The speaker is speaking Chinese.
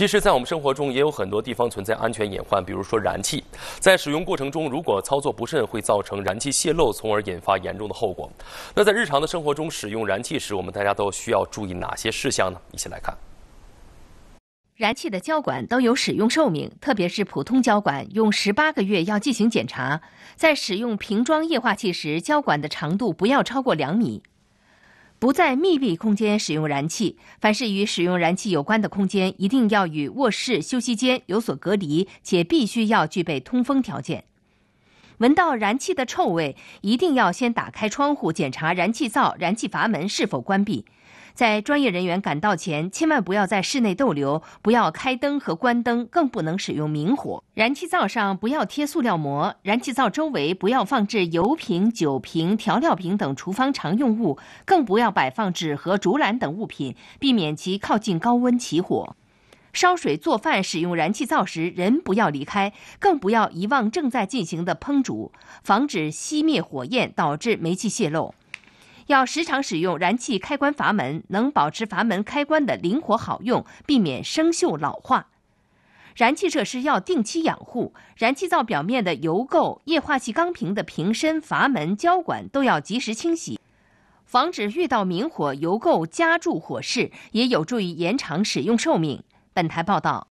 其实，在我们生活中也有很多地方存在安全隐患，比如说燃气，在使用过程中，如果操作不慎，会造成燃气泄漏，从而引发严重的后果。那在日常的生活中使用燃气时，我们大家都需要注意哪些事项呢？一起来看。燃气的胶管都有使用寿命，特别是普通胶管，用十八个月要进行检查。在使用瓶装液化气时，胶管的长度不要超过两米。不在密闭空间使用燃气，凡是与使用燃气有关的空间，一定要与卧室、休息间有所隔离，且必须要具备通风条件。闻到燃气的臭味，一定要先打开窗户，检查燃气灶、燃气阀门是否关闭。在专业人员赶到前，千万不要在室内逗留，不要开灯和关灯，更不能使用明火。燃气灶上不要贴塑料膜，燃气灶周围不要放置油瓶、酒瓶、调料瓶等厨房常用物，更不要摆放纸盒、竹篮等物品，避免其靠近高温起火。烧水做饭使用燃气灶时，人不要离开，更不要遗忘正在进行的烹煮，防止熄灭火焰导致煤气泄漏。要时常使用燃气开关阀门，能保持阀门开关的灵活好用，避免生锈老化。燃气设施要定期养护，燃气灶表面的油垢、液化气钢瓶的瓶身、阀门、胶管都要及时清洗，防止遇到明火油垢夹住火势，也有助于延长使用寿命。本台报道。